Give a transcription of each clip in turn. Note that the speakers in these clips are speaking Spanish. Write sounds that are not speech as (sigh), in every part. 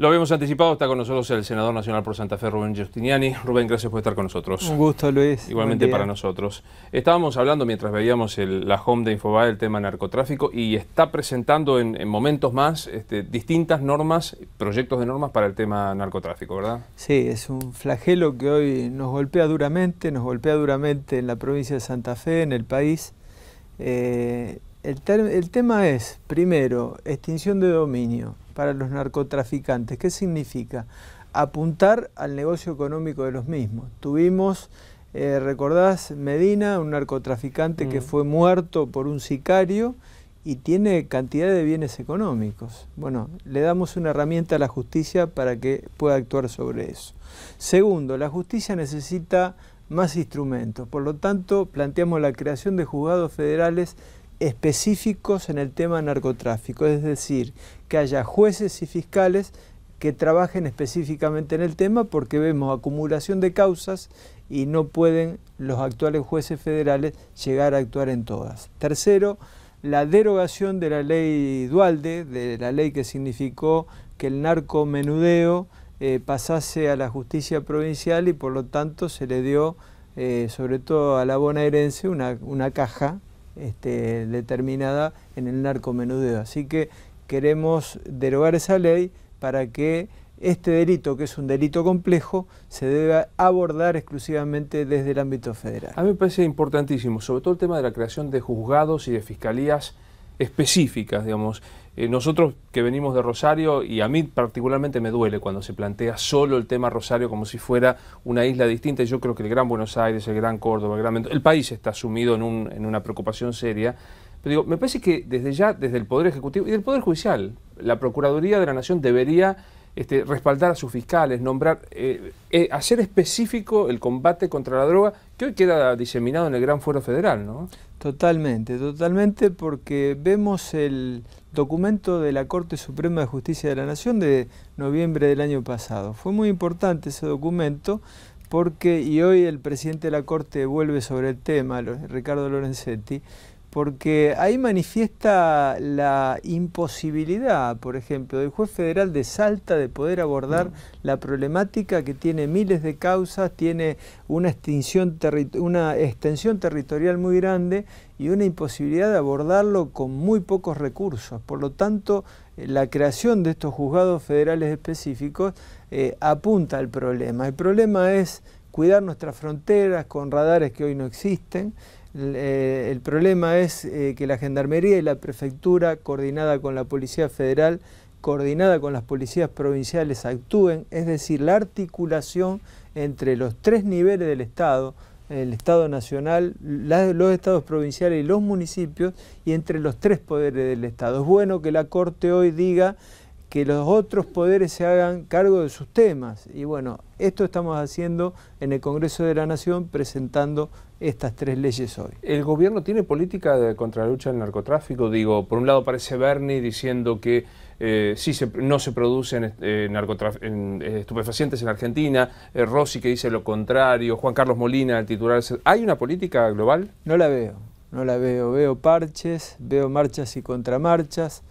Lo habíamos anticipado, está con nosotros el senador nacional por Santa Fe, Rubén Giustiniani. Rubén, gracias por estar con nosotros. Un gusto, Luis. Igualmente para nosotros. Estábamos hablando mientras veíamos la home de Infobae, del tema narcotráfico, y está presentando en, momentos más este, distintas normas, proyectos de normas para el tema narcotráfico, ¿verdad? Sí, es un flagelo que hoy nos golpea duramente, nos golpea duramente en la provincia de Santa Fe, en el país. Eh, el tema es, primero, extinción de dominio para los narcotraficantes. ¿Qué significa? Apuntar al negocio económico de los mismos. Tuvimos, eh, recordás, Medina, un narcotraficante que mm. fue muerto por un sicario y tiene cantidad de bienes económicos. Bueno, le damos una herramienta a la justicia para que pueda actuar sobre eso. Segundo, la justicia necesita más instrumentos. Por lo tanto, planteamos la creación de juzgados federales específicos en el tema narcotráfico, es decir, que haya jueces y fiscales que trabajen específicamente en el tema porque vemos acumulación de causas y no pueden los actuales jueces federales llegar a actuar en todas. Tercero, la derogación de la ley Dualde, de la ley que significó que el narcomenudeo eh, pasase a la justicia provincial y por lo tanto se le dio, eh, sobre todo a la bonaerense, una, una caja este, determinada en el narcomenudeo. Así que queremos derogar esa ley para que este delito, que es un delito complejo, se deba abordar exclusivamente desde el ámbito federal. A mí me parece importantísimo, sobre todo el tema de la creación de juzgados y de fiscalías específicas, digamos. Eh, nosotros que venimos de Rosario, y a mí particularmente me duele cuando se plantea solo el tema Rosario como si fuera una isla distinta, yo creo que el Gran Buenos Aires, el Gran Córdoba, el país está sumido en, una preocupación seria. Pero me parece que desde ya, desde el Poder Ejecutivo y del Poder Judicial, la Procuraduría de la Nación debería este, respaldar a sus fiscales, nombrar, eh, eh, hacer específico el combate contra la droga, que hoy queda diseminado en el gran fuero federal, ¿no? Totalmente, totalmente, porque vemos el, documento de la Corte Suprema de Justicia de la Nación de noviembre del año pasado. Fue muy importante ese documento porque, y hoy el presidente de la Corte vuelve sobre el tema, Ricardo Lorenzetti, porque ahí manifiesta la imposibilidad, por ejemplo, del juez federal de Salta de poder abordar la problemática que tiene miles de causas, tiene una extinción extensión territorial muy grande y una imposibilidad de abordarlo con muy pocos recursos. Por lo tanto, eh, la creación de estos juzgados federales específicos eh, apunta al problema. El problema es cuidar nuestras fronteras con radares que hoy no existen, eh, el problema es eh, que la Gendarmería y la Prefectura, coordinada con la Policía Federal, coordinada con las policías provinciales, actúen, es decir, la articulación entre los tres niveles del Estado, el Estado Nacional, los estados provinciales y los municipios, y entre los tres poderes del Estado. Es bueno que la Corte hoy diga que los otros poderes se hagan cargo de sus temas. Y bueno, esto estamos haciendo en el Congreso de la Nación presentando estas tres leyes hoy. ¿El gobierno tiene política de, contra la lucha del narcotráfico? Digo, por un lado parece Bernie diciendo que eh, sí no se producen eh, eh, estupefacientes en Argentina, Rossi que dice lo contrario, Juan Carlos Molina, el titular. ¿Hay una política global? No la veo, no la veo. Veo parches, veo marchas y contramarchas.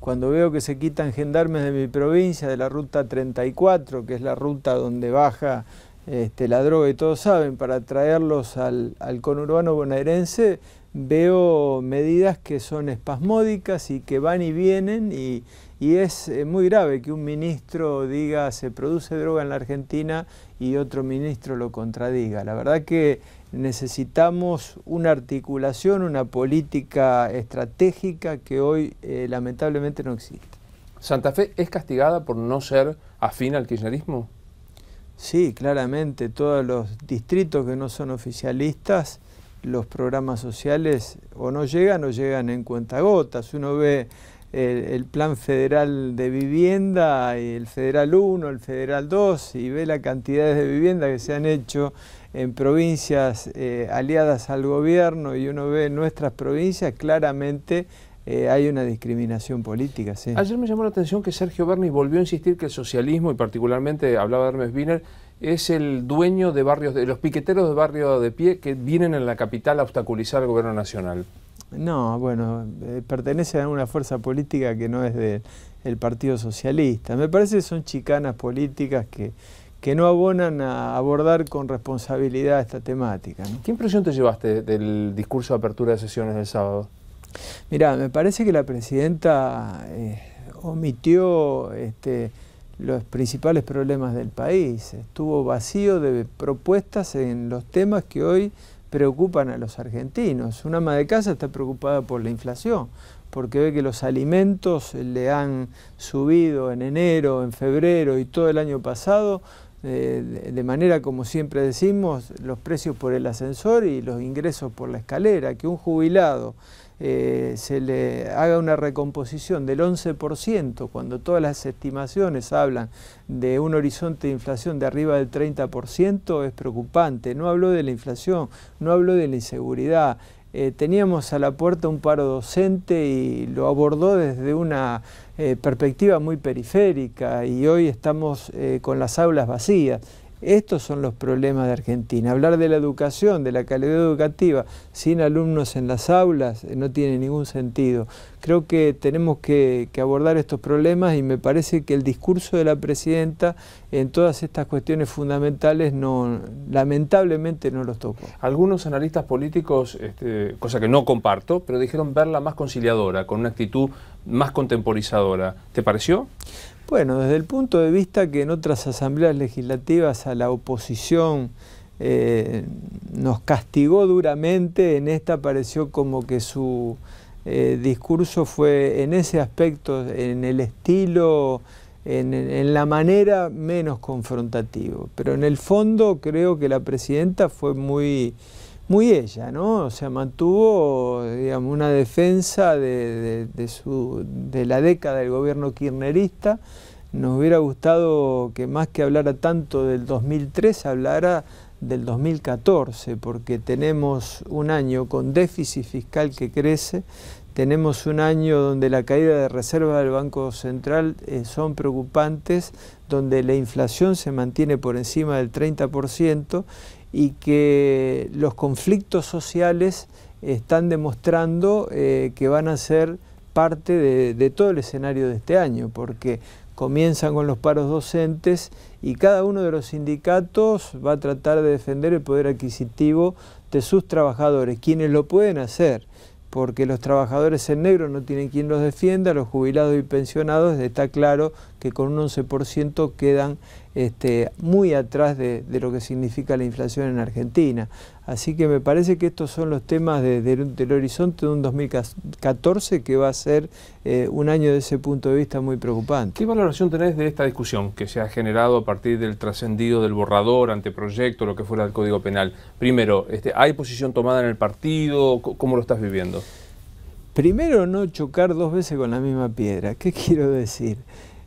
Cuando veo que se quitan gendarmes de mi provincia, de la ruta 34, que es la ruta donde baja este, la droga y todos saben, para traerlos al, conurbano bonaerense, veo medidas que son espasmódicas y que van y vienen y, es eh, muy grave que un ministro diga se produce droga en la Argentina y otro ministro lo contradiga. La verdad que necesitamos una articulación, una política estratégica que hoy eh, lamentablemente no existe. ¿Santa Fe es castigada por no ser afín al kirchnerismo? Sí, claramente, todos los distritos que no son oficialistas, los programas sociales o no llegan o llegan en cuentagotas. Uno ve el, plan federal de vivienda, el federal 1, el federal 2, y ve la cantidad de vivienda que se han hecho en provincias eh, aliadas al gobierno y uno ve nuestras provincias claramente eh, hay una discriminación política, sí. Ayer me llamó la atención que Sergio Berni volvió a insistir que el socialismo, y particularmente hablaba de Hermes Biner, es el dueño de barrios, de los piqueteros de barrio de pie que vienen en la capital a obstaculizar al gobierno nacional. No, bueno, eh, pertenece a una fuerza política que no es del Partido Socialista. Me parece que son chicanas políticas que, que no abonan a abordar con responsabilidad esta temática. ¿Qué impresión te llevaste del discurso de apertura de sesiones del sábado? Mira, me parece que la presidenta eh, omitió este, los principales problemas del país. Estuvo vacío de propuestas en los temas que hoy preocupan a los argentinos. Una ama de casa está preocupada por la inflación, porque ve que los alimentos le han subido en enero, en febrero y todo el año pasado, eh, de manera como siempre decimos, los precios por el ascensor y los ingresos por la escalera, que un jubilado eh, se le haga una recomposición del 11%, cuando todas las estimaciones hablan de un horizonte de inflación de arriba del 30%, es preocupante. No hablo de la inflación, no hablo de la inseguridad. Eh, teníamos a la puerta un paro docente y lo abordó desde una eh, perspectiva muy periférica y hoy estamos con las aulas vacías. Estos son los problemas de Argentina. Hablar de la educación, de la calidad educativa, sin alumnos en las aulas, eh, no tiene ningún sentido. Creo que tenemos que, abordar estos problemas y me parece que el discurso de la Presidenta en todas estas cuestiones fundamentales lamentablemente no los tocó. Algunos analistas políticos, este, cosa que no comparto, pero dijeron verla más conciliadora, con una actitud más contemporizadora. ¿Te pareció? Bueno, desde el punto de vista que en otras asambleas legislativas a la oposición eh, nos castigó duramente, en esta pareció como que su eh, discurso fue en ese aspecto, en el estilo, en, la manera menos confrontativo. Pero en el fondo creo que la presidenta fue muy muy ella, ¿no? O sea, mantuvo digamos, una defensa de, su, de la década del gobierno kirchnerista. Nos hubiera gustado que más que hablara tanto del 2003, hablara del 2014, porque tenemos un año con déficit fiscal que crece, tenemos un año donde la caída de reservas del Banco Central eh, son preocupantes, donde la inflación se mantiene por encima del 30% y que los conflictos sociales están demostrando eh, que van a ser parte de, de, todo el escenario de este año, porque comienzan con los paros docentes y cada uno de los sindicatos va a tratar de defender el poder adquisitivo de sus trabajadores, quienes lo pueden hacer, porque los trabajadores en negro no tienen quien los defienda, los jubilados y pensionados está claro que con un 11% quedan este, muy atrás de, lo que significa la inflación en Argentina. Así que me parece que estos son los temas del horizonte de un 2014 que va a ser eh, un año de ese punto de vista muy preocupante. ¿Qué valoración tenés de esta discusión que se ha generado a partir del trascendido del borrador, anteproyecto, lo que fuera del Código Penal? Primero, este, ¿hay posición tomada en el partido? ¿Cómo lo estás viviendo? Primero, no chocar dos veces con la misma piedra. ¿Qué (laughs) quiero decir?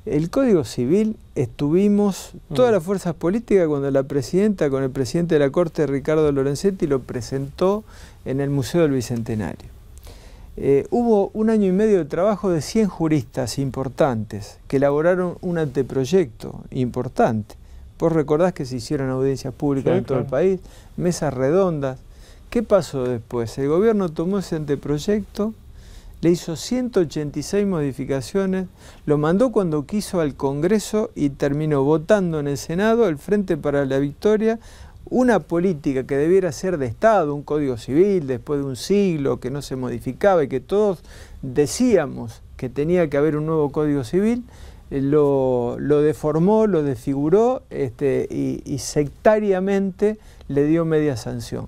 El Código Civil estuvimos todas mm. las fuerzas políticas cuando la presidenta, con el presidente de la Corte, Ricardo Lorenzetti, lo presentó en el Museo del Bicentenario. Eh, hubo un año y medio de trabajo de 100 juristas importantes que elaboraron un anteproyecto importante. Vos recordás que se hicieron audiencias públicas en todo el país, mesas redondas. ¿Qué pasó después? El gobierno tomó ese anteproyecto, le hizo 186 modificaciones, lo mandó cuando quiso al Congreso y terminó votando en el Senado el Frente para la Victoria una política que debiera ser de Estado, un código civil, después de un siglo que no se modificaba y que todos decíamos que tenía que haber un nuevo código civil, eh, lo, deformó, lo desfiguró este, y sectariamente le dio media sanción.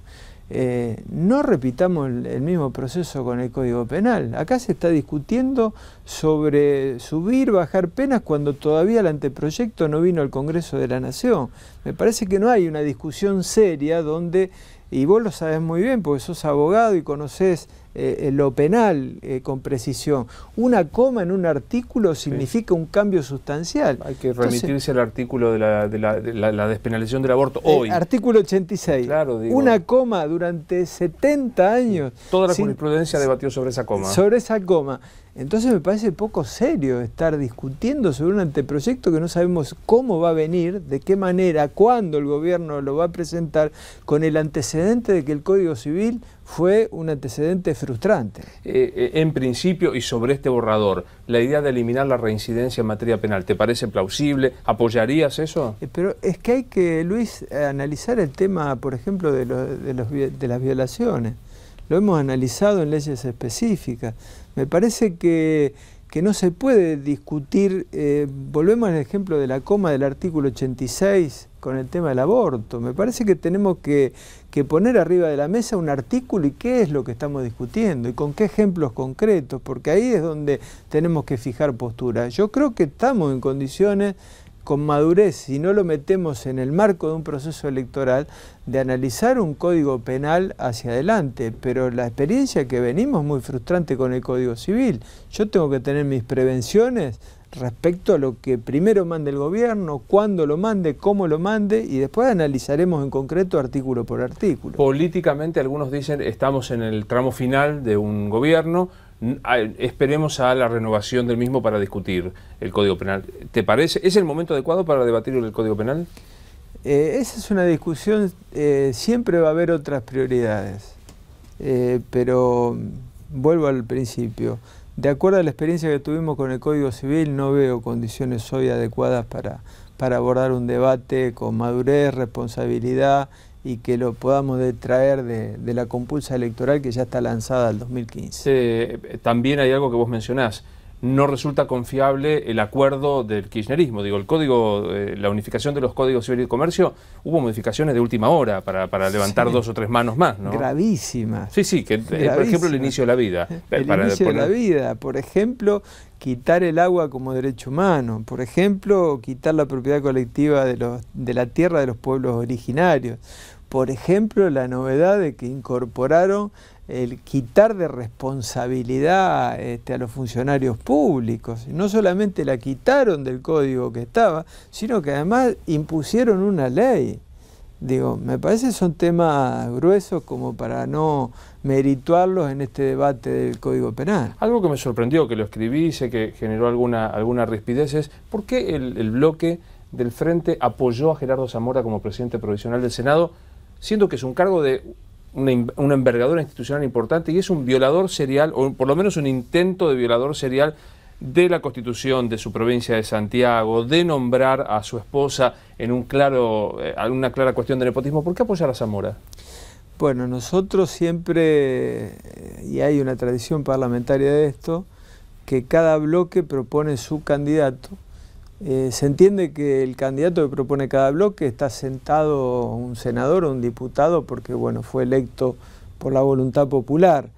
Eh, no repitamos el, mismo proceso con el Código Penal. Acá se está discutiendo sobre subir, bajar penas cuando todavía el anteproyecto no vino al Congreso de la Nación. Me parece que no hay una discusión seria donde, y vos lo sabes muy bien porque sos abogado y conocés eh, eh, lo penal eh, con precisión. Una coma en un artículo significa un cambio sustancial. Hay que remitirse al artículo de, la, de, la, despenalización del aborto hoy. artículo 86. Una coma durante 70 años. Toda la jurisprudencia debatió sobre esa coma. Sobre esa coma. Entonces me parece poco serio estar discutiendo sobre un anteproyecto que no sabemos cómo va a venir, de qué manera, cuándo el gobierno lo va a presentar, con el antecedente de que el Código Civil fue un antecedente frustrante. Eh, eh, en principio, y sobre este borrador, la idea de eliminar la reincidencia en materia penal, ¿te parece plausible? ¿Apoyarías eso? Eh, pero es que hay que, Luis, analizar el tema, por ejemplo, de, de las violaciones. Lo hemos analizado en leyes específicas me parece que, no se puede discutir, eh, volvemos al ejemplo de la coma del artículo 86 con el tema del aborto. Me parece que tenemos que, que, poner arriba de la mesa un artículo y qué es lo que estamos discutiendo y con qué ejemplos concretos, porque ahí es donde tenemos que fijar postura. Yo creo que estamos en condiciones con madurez, si no lo metemos en el marco de un proceso electoral, de analizar un código penal hacia adelante. Pero la experiencia que venimos es muy frustrante con el Código Civil. Yo tengo que tener mis prevenciones respecto a lo que primero mande el gobierno, cuándo lo mande, cómo lo mande y después analizaremos en concreto artículo por artículo. Políticamente algunos dicen estamos en el tramo final de un gobierno, Esperemos a la renovación del mismo para discutir el Código Penal. ¿Te parece? ¿Es el momento adecuado para debatir el Código Penal? Eh, esa es una discusión, eh, siempre va a haber otras prioridades, eh, pero mm, vuelvo al principio. De acuerdo a la experiencia que tuvimos con el Código Civil, no veo condiciones hoy adecuadas para, para abordar un debate con madurez, responsabilidad y que lo podamos detraer de, la compulsa electoral que ya está lanzada al 2015. también hay algo que vos mencionás, no resulta confiable el acuerdo del kirchnerismo. Digo, el código, eh, la unificación de los códigos civil y comercio, hubo modificaciones de última hora para, levantar dos o tres manos más, ¿no? Gravísimas. Sí, sí, que eh, por ejemplo el inicio de la vida. (laughs) Eh, el inicio de la vida, por ejemplo, quitar el agua como derecho humano, por ejemplo, quitar la propiedad colectiva de, los, de la tierra de los pueblos originarios, por ejemplo, la novedad de que incorporaron el quitar de responsabilidad este, a los funcionarios públicos. No solamente la quitaron del código que estaba, sino que además impusieron una ley. Digo, me parece son temas gruesos como para no merituarlos en este debate del Código Penal. Algo que me sorprendió, que lo escribí que generó alguna, alguna rispidez, es por qué el, bloque del Frente apoyó a Gerardo Zamora como presidente provisional del Senado, siendo que es un cargo de una, una envergadura institucional importante y es un violador serial, o por lo menos un intento de violador serial de la Constitución de su provincia de Santiago, de nombrar a su esposa en un claro, eh, una clara cuestión de nepotismo. ¿Por qué apoyar a Zamora? Bueno, nosotros siempre, eh, y hay una tradición parlamentaria de esto, que cada bloque propone su candidato. Eh, se entiende que el candidato que propone cada bloque está sentado un senador o un diputado porque bueno, fue electo por la voluntad popular.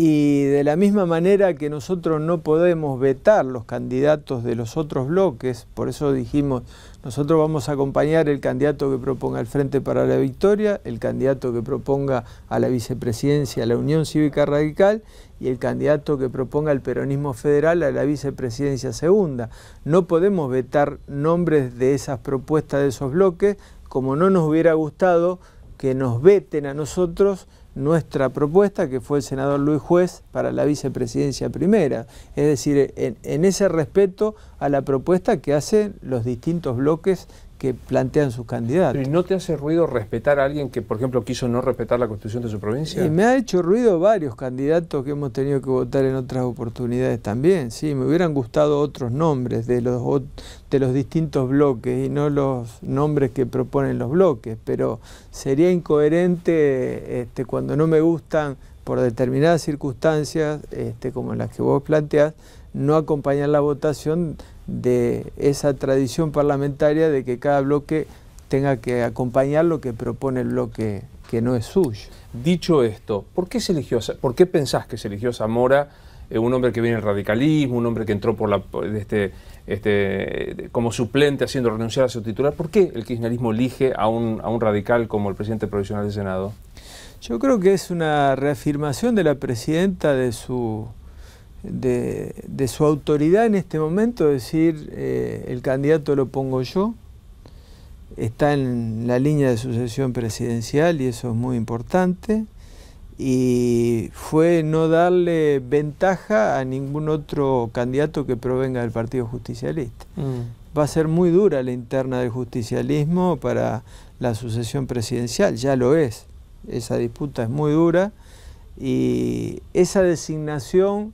Y de la misma manera que nosotros no podemos vetar los candidatos de los otros bloques, por eso dijimos, nosotros vamos a acompañar el candidato que proponga el Frente para la Victoria, el candidato que proponga a la vicepresidencia a la Unión Cívica Radical y el candidato que proponga el peronismo federal a la vicepresidencia segunda. No podemos vetar nombres de esas propuestas de esos bloques, como no nos hubiera gustado que nos veten a nosotros nuestra propuesta, que fue el senador Luis Juez, para la vicepresidencia primera. Es decir, en, ese respeto a la propuesta que hacen los distintos bloques que plantean sus candidatos. y no te hace ruido respetar a alguien que, por ejemplo, quiso no respetar la constitución de su provincia? Y me ha hecho ruido varios candidatos que hemos tenido que votar en otras oportunidades también. Sí, me hubieran gustado otros nombres de los, de los distintos bloques y no los nombres que proponen los bloques, pero sería incoherente este, cuando no me gustan por determinadas circunstancias, este, como las que vos planteás, no acompañar la votación de esa tradición parlamentaria de que cada bloque tenga que acompañar lo que propone el bloque que no es suyo. Dicho esto, ¿por qué, se eligió, por qué pensás que se eligió Zamora, eh, un hombre que viene del radicalismo, un hombre que entró por la, este, este, como suplente haciendo renunciar a su titular? ¿Por qué el kirchnerismo elige a un, a un radical como el presidente provisional del Senado? Yo creo que es una reafirmación de la presidenta de su de, su autoridad en este momento, decir, eh, el candidato lo pongo yo, está en la línea de sucesión presidencial y eso es muy importante, y fue no darle ventaja a ningún otro candidato que provenga del Partido Justicialista. Mm. Va a ser muy dura la interna del justicialismo para la sucesión presidencial, ya lo es, esa disputa es muy dura, y esa designación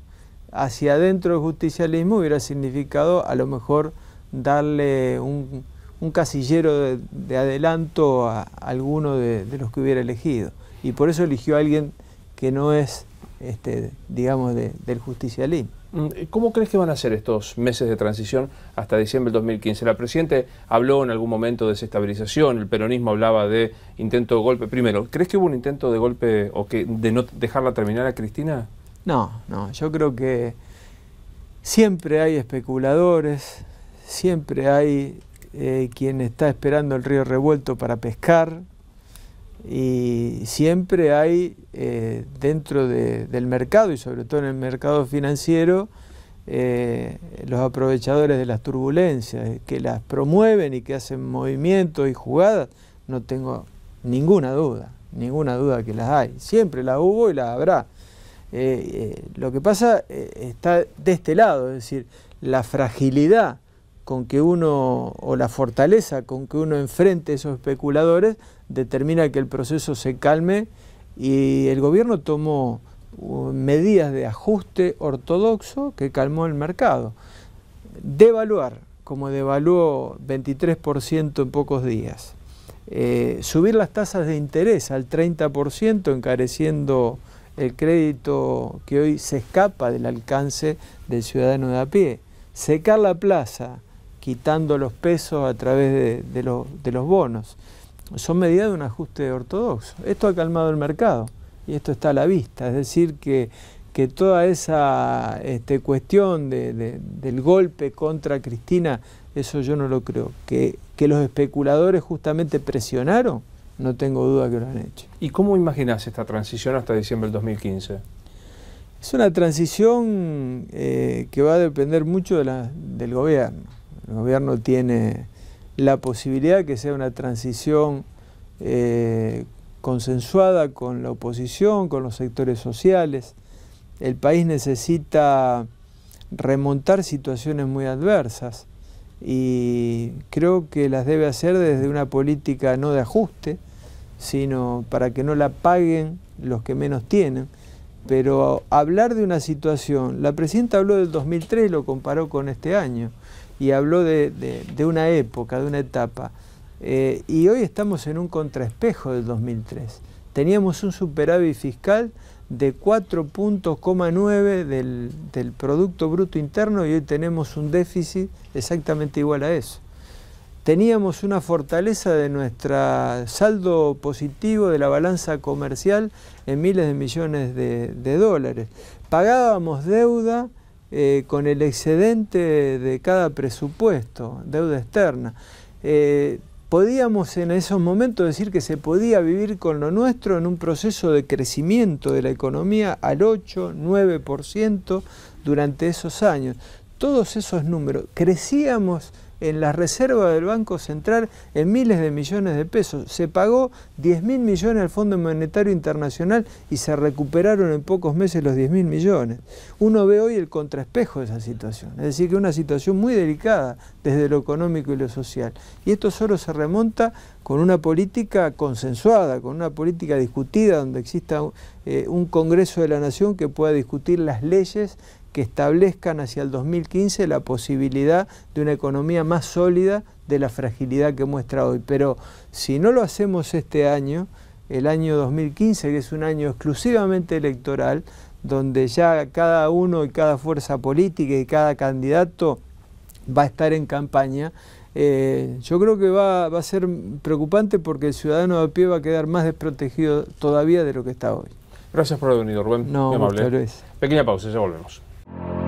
hacia adentro del justicialismo hubiera significado a lo mejor darle un, casillero de, adelanto a alguno de, los que hubiera elegido. Y por eso eligió a alguien que no es, este, digamos, del justicialismo. Mm, eh, ¿Cómo crees que van a ser estos meses de transición hasta diciembre del 2015? La Presidente habló en algún momento de desestabilización, el peronismo hablaba de intento de golpe. Primero, ¿crees que hubo un intento de golpe o que de no dejarla terminar a Cristina? No, no, yo creo que siempre hay especuladores, siempre hay eh, quien está esperando el río revuelto para pescar y siempre hay eh, dentro del mercado y sobre todo en el mercado financiero eh, los aprovechadores de las turbulencias que las promueven y que hacen movimientos y jugadas, no tengo ninguna duda, ninguna duda que las hay, siempre las hubo y las habrá. Eh, eh, lo que pasa eh, está de este lado, es decir, la fragilidad con que uno, o la fortaleza con que uno enfrente a esos especuladores, determina que el proceso se calme y el gobierno tomó uh, medidas de ajuste ortodoxo que calmó el mercado. Devaluar, como devaluó 23% en pocos días. subir las tasas de interés al 30%, encareciendo el crédito que hoy se escapa del alcance del ciudadano de a pie. Secar la plaza, quitando los pesos a través de, los, bonos. Son medidas de un ajuste ortodoxo. Esto ha calmado el mercado y esto está a la vista. Es decir, que, toda esa este, cuestión del golpe contra Cristina, eso yo no lo creo. que los especuladores justamente presionaron no tengo duda que lo han hecho. ¿Y cómo imaginás esta transición hasta diciembre del 2015? Es una transición eh, que va a depender mucho del gobierno. El gobierno tiene la posibilidad que sea una transición eh, consensuada con la oposición, con los sectores sociales. El país necesita remontar situaciones muy adversas y creo que las debe hacer desde una política no de ajuste, sino para que no la paguen los que menos tienen. Pero hablar de una situación, la presidenta habló del 2003, lo comparó con este año, y habló de, una época, de una etapa. Eh, y hoy estamos en un contraespejo del 2003. Teníamos un superávit fiscal de 4.9 del, del Producto Bruto Interno y hoy tenemos un déficit exactamente igual a eso. Teníamos una fortaleza de nuestro saldo positivo de la balanza comercial en miles de millones de, dólares. Pagábamos deuda eh, con el excedente de cada presupuesto, deuda externa. Eh, podíamos en esos momentos decir que se podía vivir con lo nuestro en un proceso de crecimiento de la economía al 8, 9% durante esos años todos esos números. Crecíamos en la reserva del Banco Central en miles de millones de pesos. Se pagó 10 mil millones al Fondo Monetario Internacional y se recuperaron en pocos meses los 10 mil millones. Uno ve hoy el contraespejo de esa situación, es decir, que una situación muy delicada desde lo económico y lo social. Y esto solo se remonta con una política consensuada, con una política discutida, donde exista eh, un Congreso de la Nación que pueda discutir las leyes que establezcan hacia el 2015 la posibilidad de una economía más sólida de la fragilidad que muestra hoy. Pero si no lo hacemos este año, el año 2015, que es un año exclusivamente electoral, donde ya cada uno y cada fuerza política y cada candidato va a estar en campaña, eh, yo creo que va, a ser preocupante porque el ciudadano de pie va a quedar más desprotegido todavía de lo que está hoy. Gracias por haber venido, Rubén. No, muchas ¿eh? gracias. Pequeña pausa, ya volvemos. you